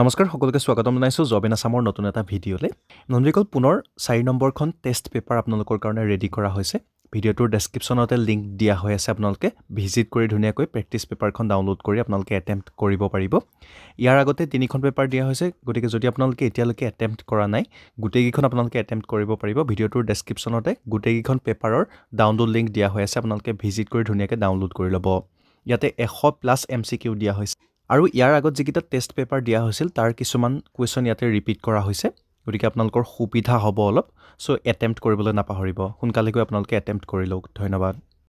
নমস্কাৰ সকলোকে স্বাগতম জনাইছোঁ জবেন আছামৰ নতুন এটা ভিডিঅ'লৈ নন্দীকল পুনৰ চাৰি নম্বৰখন টেষ্ট পেপাৰ আপোনালোকৰ কাৰণে ৰেডি কৰা হৈছে ভিডিঅ'টোৰ ডেছক্ৰিপশ্যনতে লিংক দিয়া হৈ আছে আপোনালোকে ভিজিট কৰি ধুনীয়াকৈ প্ৰেক্টিছ পেপাৰখন ডাউনলোড কৰি আপোনালোকে এটেম্প কৰিব পাৰিব ইয়াৰ আগতে তিনিখন পেপাৰ দিয়া হৈছে গতিকে যদি আপোনালোকে এতিয়ালৈকে এটেম্প কৰা নাই গোটেইকেইখন আপোনালোকে এটেম্প্ট কৰিব পাৰিব ভিডিঅ'টোৰ ডেছক্ৰিপশ্যনতে গোটেইকেইখন পেপাৰৰ ডাউনলোড লিংক দিয়া হৈ আছে আপোনালোকে ভিজিট কৰি ধুনীয়াকৈ ডাউনলোড কৰি ল'ব ইয়াতে এশ প্লাছ এম চি কিউ দিয়া হৈছে আৰু ইয়াৰ আগত যিকেইটা টেষ্ট পেপাৰ দিয়া হৈছিল তাৰ কিছুমান কুৱেশ্যন ইয়াতে ৰিপিট কৰা হৈছে গতিকে আপোনালোকৰ সুবিধা হ'ব অলপ চ' এটেম্প্ট কৰিবলৈ নাপাহৰিব সোনকালে গৈ আপোনালোকে এটেম্প কৰি লওক ধন্যবাদ